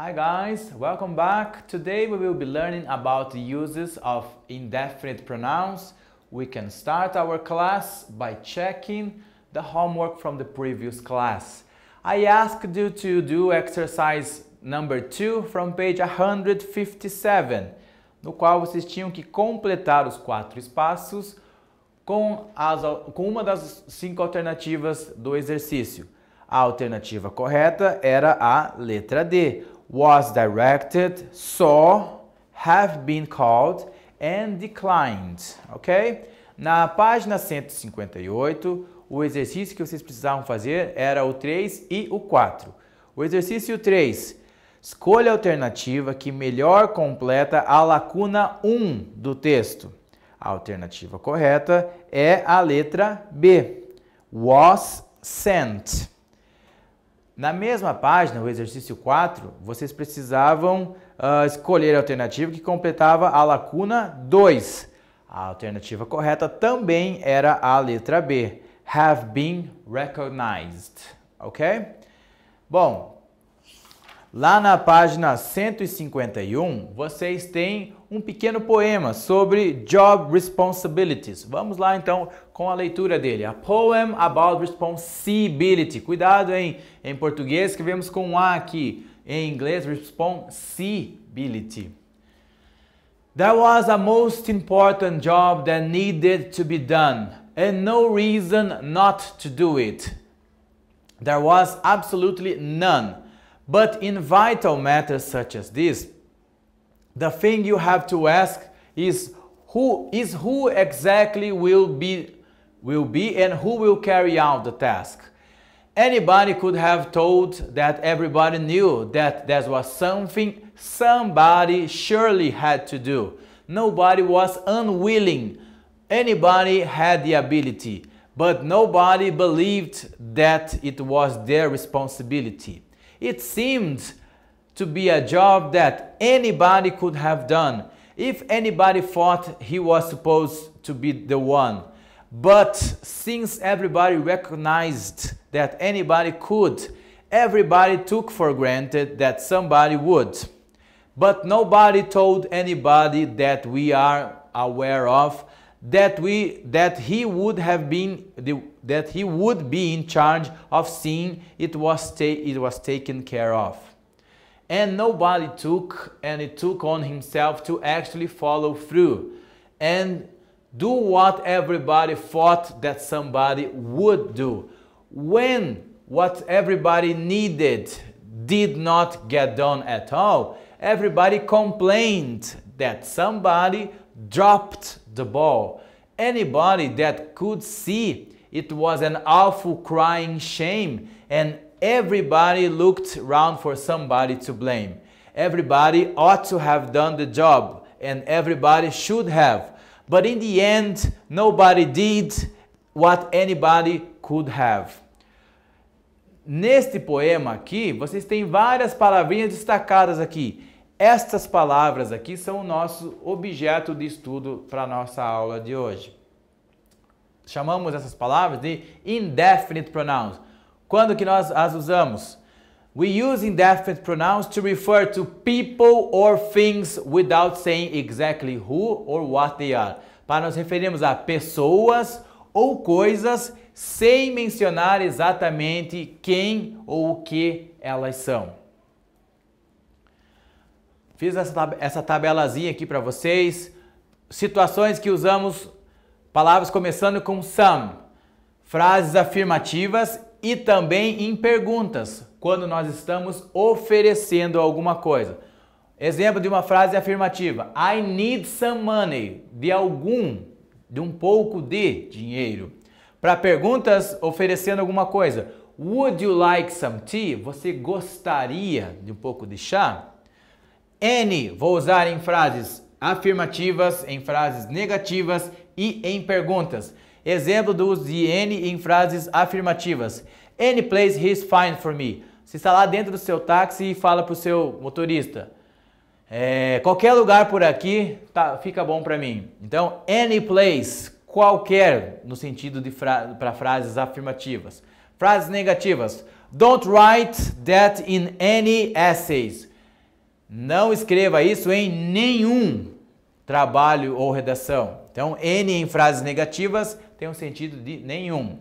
Hi guys, welcome back. Today we will be learning about the uses of indefinite pronouns. We can start our class by checking the homework from the previous class. I asked you to do exercise number 2 from page 157, no qual vocês tinham que completar os quatro espaços com, as, com uma das cinco alternativas do exercício. A alternativa correta era a letra D was directed, saw, have been called and declined, ok? Na página 158, o exercício que vocês precisavam fazer era o 3 e o 4. O exercício 3, escolha a alternativa que melhor completa a lacuna 1 do texto. A alternativa correta é a letra B, was sent. Na mesma página, o exercício 4, vocês precisavam uh, escolher a alternativa que completava a lacuna 2. A alternativa correta também era a letra B, have been recognized, ok? Bom, Lá na página 151, vocês têm um pequeno poema sobre job responsibilities. Vamos lá então com a leitura dele. A poem about responsibility. Cuidado em em português vemos com um a aqui. Em inglês responsibility. There was a most important job that needed to be done and no reason not to do it. There was absolutely none. But in vital matters such as this, the thing you have to ask is who is who exactly will be will be and who will carry out the task. Anybody could have told that everybody knew that that was something somebody surely had to do. Nobody was unwilling. Anybody had the ability, but nobody believed that it was their responsibility. It seemed to be a job that anybody could have done if anybody thought he was supposed to be the one. But since everybody recognized that anybody could, everybody took for granted that somebody would. But nobody told anybody that we are aware of that we that he would have been the that he would be in charge of seeing it was, ta it was taken care of. And nobody took, and it took on himself to actually follow through and do what everybody thought that somebody would do. When what everybody needed did not get done at all, everybody complained that somebody dropped the ball. Anybody that could see It was an awful crying shame, and everybody looked round for somebody to blame. Everybody ought to have done the job, and everybody should have. But in the end, nobody did what anybody could have. Neste poema aqui, vocês têm várias palavrinhas destacadas aqui. Estas palavras aqui são o nosso objeto de estudo para a nossa aula de hoje chamamos essas palavras de indefinite pronouns. Quando que nós as usamos? We use indefinite pronouns to refer to people or things without saying exactly who or what they are. Para nos referirmos a pessoas ou coisas sem mencionar exatamente quem ou o que elas são. Fiz essa, tab essa tabelazinha aqui para vocês. Situações que usamos Palavras começando com some, frases afirmativas e também em perguntas, quando nós estamos oferecendo alguma coisa. Exemplo de uma frase afirmativa: I need some money, de algum, de um pouco de dinheiro. Para perguntas oferecendo alguma coisa, Would you like some tea? Você gostaria de um pouco de chá? Any, vou usar em frases afirmativas, em frases negativas e em perguntas. Exemplo do uso de N em frases afirmativas. Any place is fine for me. Você está lá dentro do seu táxi e fala para o seu motorista. É, qualquer lugar por aqui tá, fica bom para mim. Então, any place, qualquer, no sentido de fra para frases afirmativas. Frases negativas. Don't write that in any essays. Não escreva isso em nenhum trabalho ou redação. Então, any em frases negativas tem um sentido de nenhum.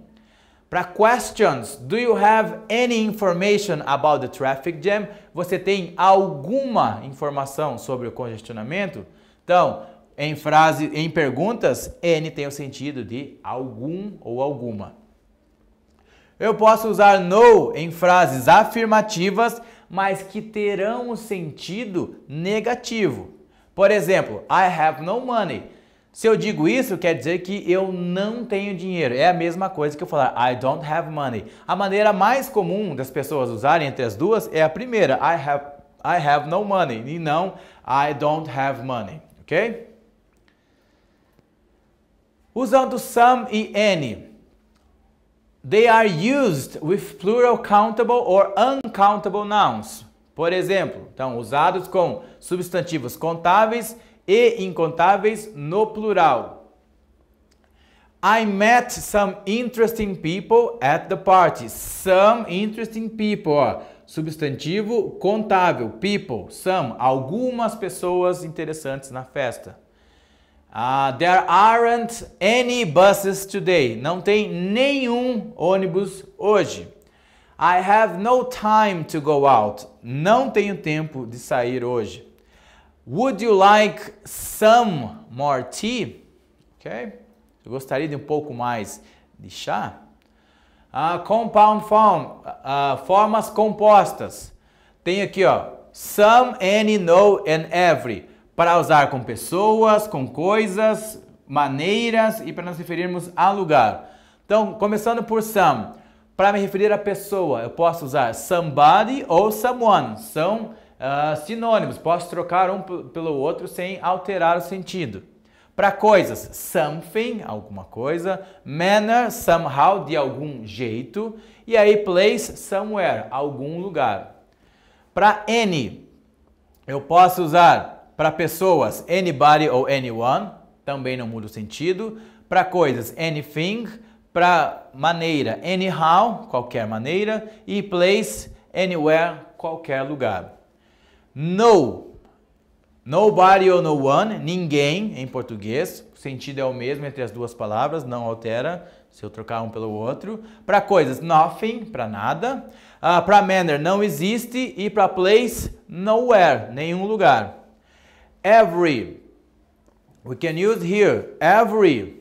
Para questions, do you have any information about the traffic jam? Você tem alguma informação sobre o congestionamento? Então, em frase, em perguntas, N tem o sentido de algum ou alguma. Eu posso usar no em frases afirmativas, mas que terão o um sentido negativo. Por exemplo, I have no money. Se eu digo isso, quer dizer que eu não tenho dinheiro. É a mesma coisa que eu falar I don't have money. A maneira mais comum das pessoas usarem entre as duas é a primeira, I have, I have no money, e não I don't have money, ok? Usando some e any. They are used with plural countable or uncountable nouns. Por exemplo, estão usados com substantivos contáveis e incontáveis no plural. I met some interesting people at the party. Some interesting people, ó. Substantivo contável, people, some, algumas pessoas interessantes na festa. Uh, there aren't any buses today. Não tem nenhum ônibus hoje. I have no time to go out. Não tenho tempo de sair hoje. Would you like some more tea? Ok? Eu gostaria de um pouco mais de chá. Uh, compound form, uh, formas compostas. Tem aqui, ó, some, any, no and every. Para usar com pessoas, com coisas, maneiras e para nos referirmos a lugar. Então, começando por some. Para me referir a pessoa, eu posso usar somebody ou someone. São uh, sinônimos, posso trocar um pelo outro sem alterar o sentido. Para coisas, something, alguma coisa, manner, somehow, de algum jeito, e aí place, somewhere, algum lugar. Para any, eu posso usar para pessoas, anybody ou anyone, também não muda o sentido. Para coisas, anything, para maneira, anyhow, qualquer maneira, e place, anywhere, qualquer lugar. No. Nobody ou no one, ninguém em português. O sentido é o mesmo entre as duas palavras, não altera se eu trocar um pelo outro. Para coisas, nothing, para nada. Uh, ah, para manner, não existe. E para place, nowhere, nenhum lugar. Every. We can use here. Every.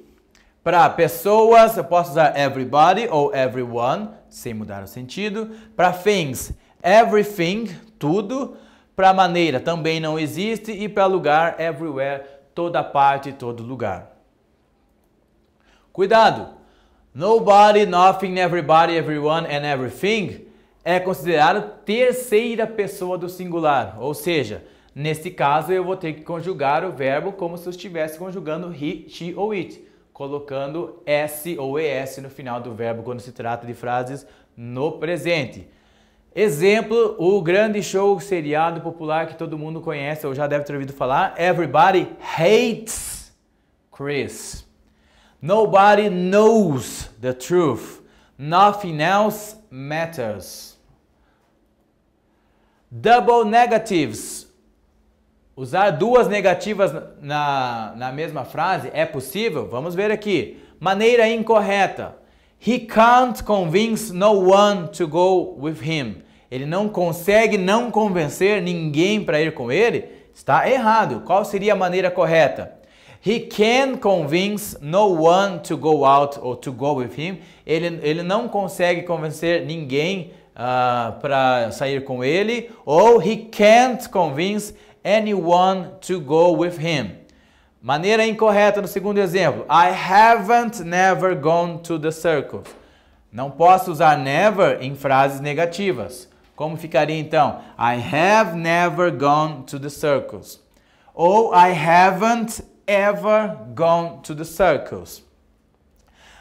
Para pessoas, eu posso usar everybody ou everyone, sem mudar o sentido. Para things, everything, tudo. Para maneira também não existe e para lugar everywhere, toda parte, todo lugar. Cuidado! Nobody, nothing, everybody, everyone and everything é considerado terceira pessoa do singular, ou seja, Nesse caso, eu vou ter que conjugar o verbo como se eu estivesse conjugando he, she ou it, colocando s ou es no final do verbo quando se trata de frases no presente. Exemplo, o grande show seriado popular que todo mundo conhece ou já deve ter ouvido falar, Everybody Hates Chris. Nobody knows the truth. Nothing else matters. Double negatives. Usar duas negativas na, na mesma frase é possível? Vamos ver aqui. Maneira incorreta. He can't convince no one to go with him ele não consegue não convencer ninguém para ir com ele, está errado. Qual seria a maneira correta? He can convince no one to go out or to go with him. Ele, ele não consegue convencer ninguém uh, ah, para sair com ele. Ou he can't convince anyone to go with him. Maneira incorreta no segundo exemplo. I haven't never gone to the circus. Não posso usar never em frases negativas. Como ficaria então? I have never gone to the circus. Ou I haven't ever gone to the circus.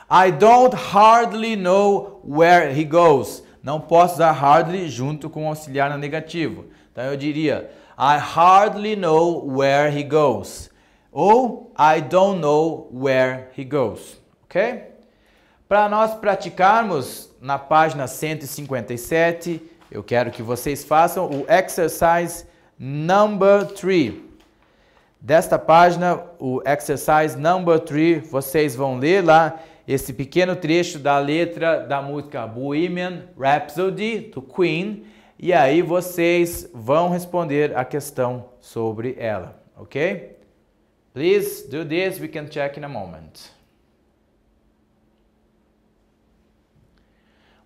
I don't hardly know where he goes. Não posso usar hardly junto com o auxiliar no negativo. Então eu diria I hardly know where he goes. Ou I don't know where he goes. Ok? Para nós praticarmos na página 157, eu quero que vocês façam o exercise number 3. Desta página, o exercise number 3, vocês vão ler lá esse pequeno trecho da letra da música Bohemian Rhapsody do Queen e aí vocês vão responder a questão sobre ela, ok? Please do this, we can check in a moment.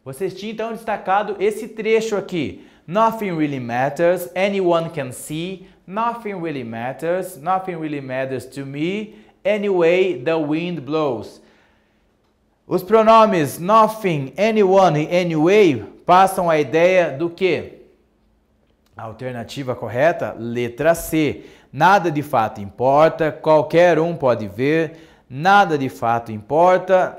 Vocês tinham então destacado esse trecho aqui. Nothing really matters, anyone can see. Nothing really matters, nothing really matters to me. Anyway, the wind blows. Os pronomes nothing, anyone e anyway passam a ideia do que? A alternativa correta, letra C. Nada de fato importa, qualquer um pode ver. Nada de fato importa,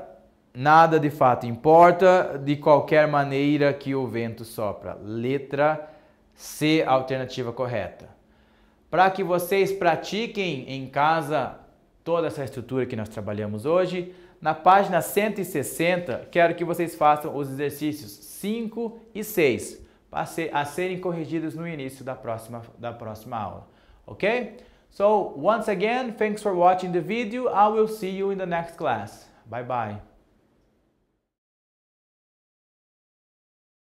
Nada de fato importa de qualquer maneira que o vento sopra. Letra C, alternativa correta. Para que vocês pratiquem em casa toda essa estrutura que nós trabalhamos hoje, na página 160, quero que vocês façam os exercícios 5 e 6 a serem corrigidos no início da próxima, da próxima aula. Ok? So, once again, thanks for watching the video. I will see you in the next class. Bye bye.